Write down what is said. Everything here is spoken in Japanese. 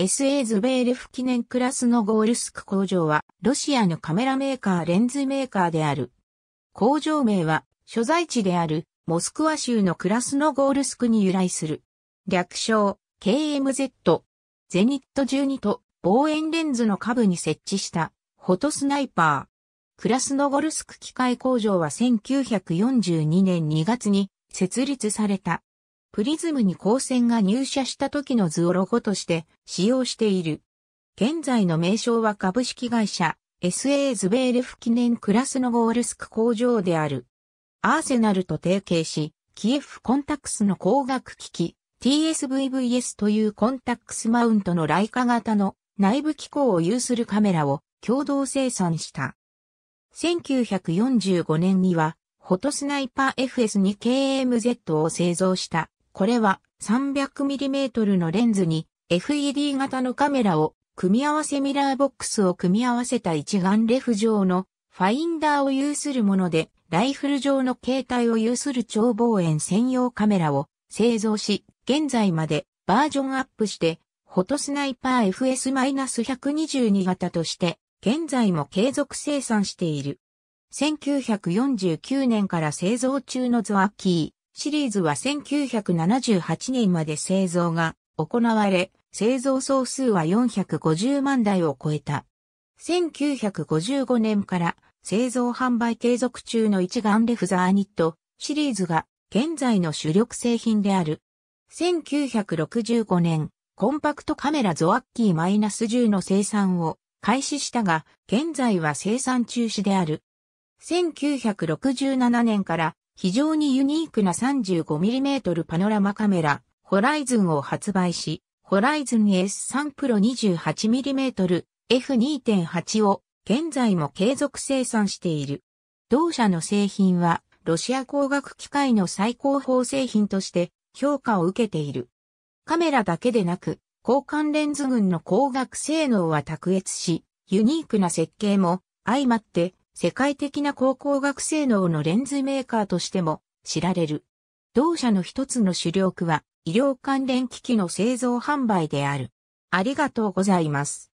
SA ズベーレフ記念クラスのゴールスク工場は、ロシアのカメラメーカーレンズメーカーである。工場名は、所在地である、モスクワ州のクラスのゴールスクに由来する。略称、KMZ、ゼニット12と望遠レンズの下部に設置した、フォトスナイパー。クラスノゴルスク機械工場は1942年2月に設立された。プリズムに光線が入射した時の図をロゴとして使用している。現在の名称は株式会社 SA ズベーレフ記念クラスのゴールスク工場である。アーセナルと提携し、キエフコンタックスの光学機器 TSVVS というコンタックスマウントのライカ型の内部機構を有するカメラを共同生産した。1945年には、フォトスナイパー FS2KMZ を製造したこれは 300mm のレンズに FED 型のカメラを組み合わせミラーボックスを組み合わせた一眼レフ上のファインダーを有するもので、ライフル上の携帯を有する超望遠専用カメラを製造し、現在までバージョンアップして、フォトスナイパー FS-122 型として、現在も継続生産している。1949年から製造中のゾアキー。シリーズは1978年まで製造が行われ、製造総数は450万台を超えた。1955年から製造販売継続中の一眼レフザーニットシリーズが現在の主力製品である。1965年、コンパクトカメラゾアッキー -10 の生産を開始したが、現在は生産中止である。1967年から非常にユニークな 35mm パノラマカメラ、ホライズンを発売し、ホライズン S3 Pro 28mm F2.8 を現在も継続生産している。同社の製品はロシア工学機械の最高峰製品として評価を受けている。カメラだけでなく、交換レンズ群の光学性能は卓越し、ユニークな設計も相まって世界的な高校学生能のレンズメーカーとしても知られる。同社の一つの主力は医療関連機器の製造販売である。ありがとうございます。